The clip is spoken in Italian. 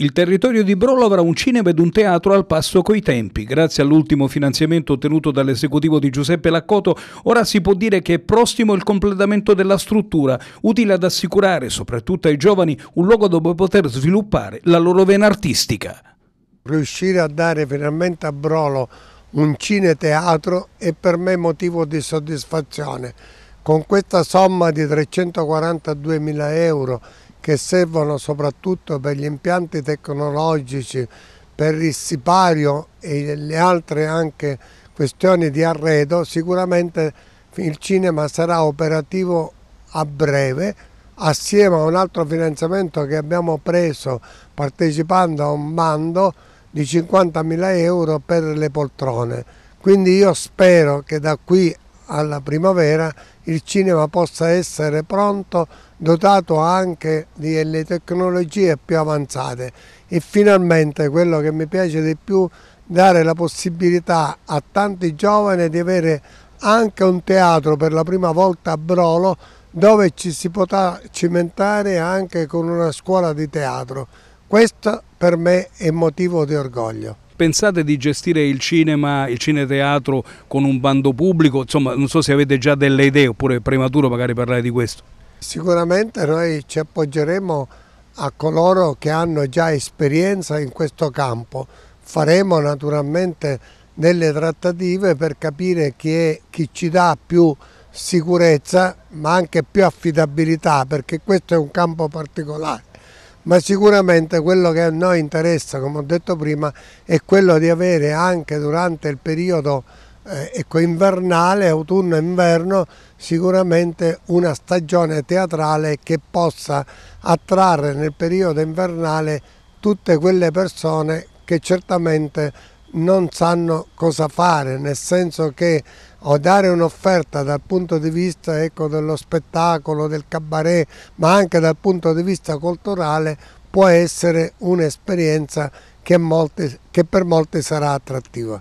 Il territorio di Brolo avrà un cinema ed un teatro al passo coi tempi. Grazie all'ultimo finanziamento ottenuto dall'esecutivo di Giuseppe Laccoto, ora si può dire che è prossimo il completamento della struttura, utile ad assicurare, soprattutto ai giovani, un luogo dove poter sviluppare la loro vena artistica. Riuscire a dare finalmente a Brolo un cineteatro è per me motivo di soddisfazione. Con questa somma di 342 mila euro che servono soprattutto per gli impianti tecnologici, per il sipario e le altre anche questioni di arredo, sicuramente il cinema sarà operativo a breve assieme a un altro finanziamento che abbiamo preso partecipando a un bando di 50.000 euro per le poltrone. Quindi io spero che da qui alla primavera il cinema possa essere pronto, dotato anche delle tecnologie più avanzate e finalmente quello che mi piace di più dare la possibilità a tanti giovani di avere anche un teatro per la prima volta a Brolo dove ci si potrà cimentare anche con una scuola di teatro. Questo per me è motivo di orgoglio pensate di gestire il cinema, il cineteatro con un bando pubblico? Insomma, non so se avete già delle idee oppure è prematuro magari parlare di questo. Sicuramente noi ci appoggeremo a coloro che hanno già esperienza in questo campo. Faremo naturalmente delle trattative per capire chi, è, chi ci dà più sicurezza ma anche più affidabilità perché questo è un campo particolare ma sicuramente quello che a noi interessa, come ho detto prima, è quello di avere anche durante il periodo eh, ecco, invernale, autunno inverno, sicuramente una stagione teatrale che possa attrarre nel periodo invernale tutte quelle persone che certamente non sanno cosa fare, nel senso che o dare un'offerta dal punto di vista ecco, dello spettacolo, del cabaret, ma anche dal punto di vista culturale può essere un'esperienza che, che per molti sarà attrattiva.